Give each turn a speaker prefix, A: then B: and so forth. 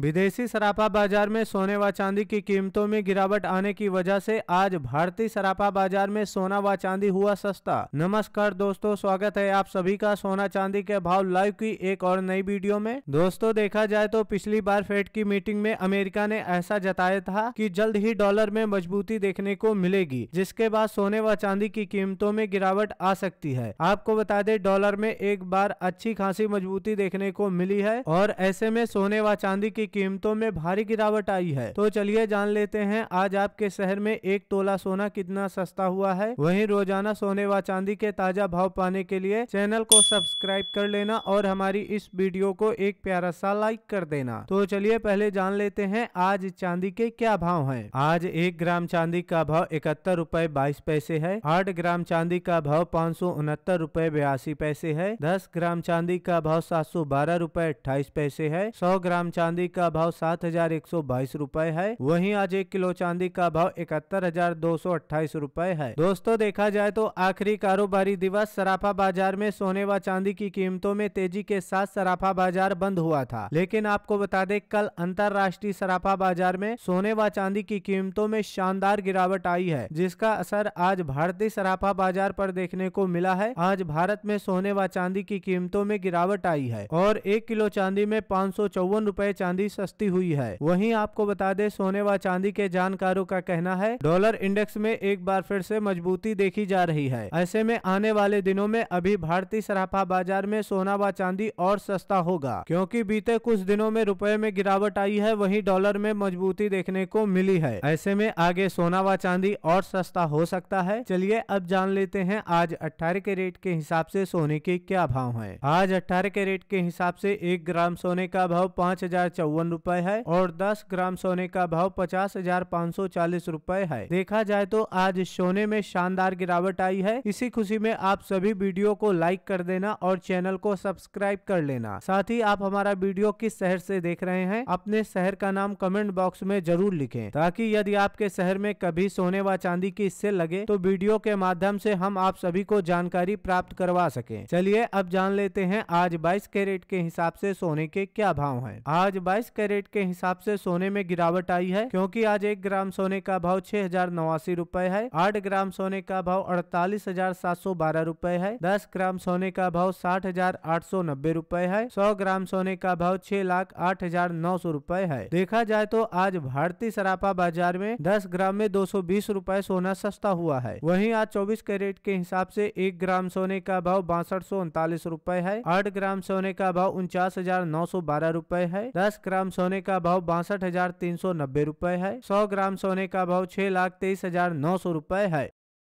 A: विदेशी सरापा बाजार में सोने व चांदी की कीमतों में गिरावट आने की वजह से आज भारतीय सरापा बाजार में सोना व चांदी हुआ सस्ता नमस्कार दोस्तों स्वागत है आप सभी का सोना चांदी के भाव लाइव की एक और नई वीडियो में दोस्तों देखा जाए तो पिछली बार फेड की मीटिंग में अमेरिका ने ऐसा जताया था की जल्द ही डॉलर में मजबूती देखने को मिलेगी जिसके बाद सोने व चांदी की कीमतों में गिरावट आ सकती है आपको बता दे डॉलर में एक बार अच्छी खासी मजबूती देखने को मिली है और ऐसे में सोने व चांदी की कीमतों में भारी गिरावट आई है तो चलिए जान लेते हैं आज आपके शहर में एक तोला सोना कितना सस्ता हुआ है वही रोजाना सोने व चांदी के ताजा भाव पाने के लिए चैनल को सब्सक्राइब कर लेना और हमारी इस वीडियो को एक प्यारा सा लाइक कर देना तो चलिए पहले जान लेते हैं आज चांदी के क्या भाव है आज एक ग्राम चांदी का भाव इकहत्तर रूपए बाईस पैसे है आठ ग्राम चांदी का भाव पाँच सौ उनहत्तर रूपए बयासी पैसे है दस ग्राम चांदी का भाव सात सौ बारह रूपए अट्ठाईस पैसे है सौ ग्राम चांदी का भाव सात हजार एक सौ बाईस रूपए है वहीं आज एक किलो चांदी का भाव इकहत्तर हजार दो सौ अट्ठाईस रूपए है दोस्तों देखा जाए तो आखिरी कारोबारी दिवस सराफा बाजार में सोने व चांदी की कीमतों में तेजी के साथ सराफा बाजार बंद हुआ था लेकिन आपको बता दें कल अंतर्राष्ट्रीय सराफा बाजार में सोने व चांदी की कीमतों में शानदार गिरावट आई है जिसका असर आज भारतीय सराफा बाजार पर देखने को मिला है आज भारत में सोने व चांदी की कीमतों में गिरावट आई है और एक किलो चांदी में पाँच सौ चौवन रूपए चांदी चांदी सस्ती हुई है वहीं आपको बता दें सोने व चांदी के जानकारों का कहना है डॉलर इंडेक्स में एक बार फिर से मजबूती देखी जा रही है ऐसे में आने वाले दिनों में अभी भारतीय सराफा बाजार में सोना व चांदी और सस्ता होगा क्योंकि बीते कुछ दिनों में रुपए में गिरावट आई है वही डॉलर में मजबूती देखने को मिली है ऐसे में आगे सोना व चांदी और सस्ता हो सकता है चलिए अब जान लेते हैं आज अट्ठारह के रेट के हिसाब से सोने के क्या भाव है आज अट्ठारह के रेट के हिसाब से एक ग्राम सोने का भाव पाँच हजार चौवन रूपए है और दस ग्राम सोने का भाव पचास हजार पाँच सौ चालीस रूपए है देखा जाए तो आज सोने में शानदार गिरावट आई है इसी खुशी में आप सभी वीडियो को लाइक कर देना और चैनल को सब्सक्राइब कर लेना साथ ही आप हमारा वीडियो किस शहर ऐसी देख रहे हैं अपने शहर का नाम कमेंट बॉक्स में जरूर लिखे ताकि यदि आपके शहर में कभी सोने व चांदी की इससे लगे तो वीडियो के माध्यम ऐसी हम आप सभी को जानकारी प्राप्त करवा सके चलिए अब जान लेते हैं आज बाईस कैरेट के हिसाब से सोने के क्या भाव है आज बाईस कैरेट के हिसाब से सोने में गिरावट आई है क्योंकि आज एक ग्राम सोने का भाव छह हजार नवासी रूपए है आठ ग्राम सोने का भाव अड़तालीस हजार सात सौ बारह रूपए है दस ग्राम सोने का भाव साठ हजार आठ सौ नब्बे रूपए है सौ ग्राम सोने का भाव छह लाख आठ हजार नौ सौ रूपए है देखा जाए तो आज भारतीय सरापा बाजार में दस ग्राम में दो सौ बीस रूपए सोना सस्ता हुआ है वही आज चौबीस कैरेट के हिसाब से एक ग्राम सोने का भाव बासठ सौ उनतालीस रूपए है आठ ग्राम सोने का भाव उनचास हजार नौ सौ बारह रूपए है दस ग्राम सोने का भाव बासठ हजार तीन सौ नब्बे रूपए है सौ ग्राम सोने का भाव छह लाख तेईस हजार नौ सौ रूपए है